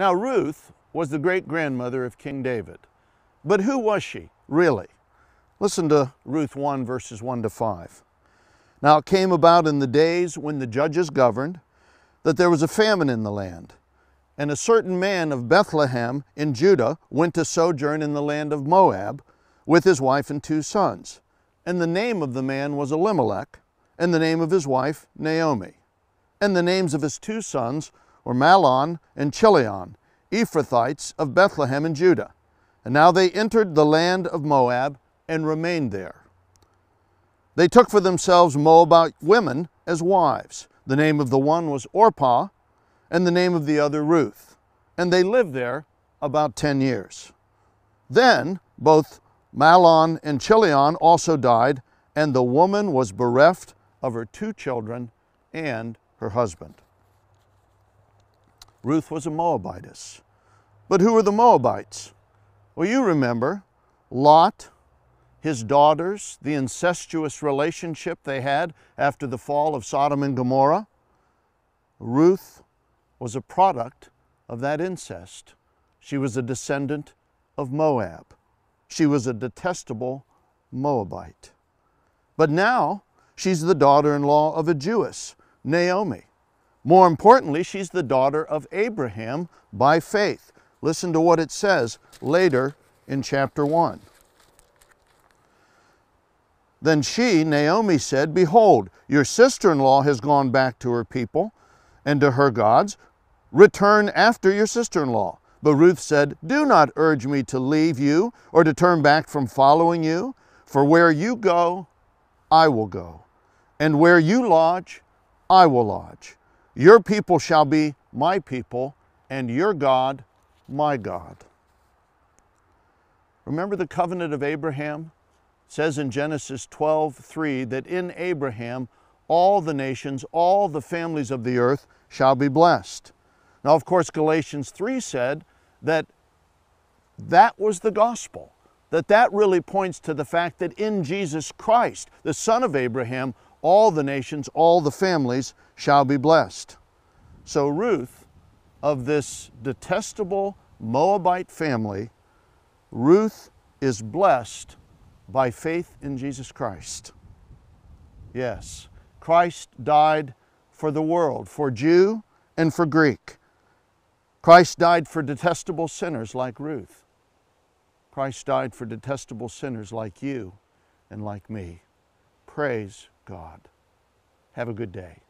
Now, Ruth was the great grandmother of King David. But who was she, really? Listen to Ruth 1, verses 1 to 5. Now it came about in the days when the judges governed that there was a famine in the land. And a certain man of Bethlehem in Judah went to sojourn in the land of Moab with his wife and two sons. And the name of the man was Elimelech, and the name of his wife Naomi. And the names of his two sons or Malon and Chilion, Ephrathites of Bethlehem and Judah. And now they entered the land of Moab and remained there. They took for themselves Moabite women as wives. The name of the one was Orpah, and the name of the other Ruth. And they lived there about 10 years. Then both Malon and Chilion also died, and the woman was bereft of her two children and her husband. Ruth was a Moabitess. But who were the Moabites? Well, you remember Lot, his daughters, the incestuous relationship they had after the fall of Sodom and Gomorrah. Ruth was a product of that incest. She was a descendant of Moab. She was a detestable Moabite. But now she's the daughter in law of a Jewess, Naomi. More importantly, she's the daughter of Abraham by faith. Listen to what it says later in chapter 1. Then she, Naomi, said, Behold, your sister in law has gone back to her people and to her gods. Return after your sister in law. But Ruth said, Do not urge me to leave you or to turn back from following you, for where you go, I will go, and where you lodge, I will lodge. Your people shall be my people, and your God, my God. Remember the covenant of Abraham? It says in Genesis 12, 3 that in Abraham all the nations, all the families of the earth shall be blessed. Now, of course, Galatians 3 said that that was the gospel, that that really points to the fact that in Jesus Christ, the son of Abraham, all the nations, all the families shall be blessed. So Ruth, of this detestable Moabite family, Ruth is blessed by faith in Jesus Christ. Yes, Christ died for the world, for Jew and for Greek. Christ died for detestable sinners like Ruth. Christ died for detestable sinners like you and like me. Praise God. Have a good day.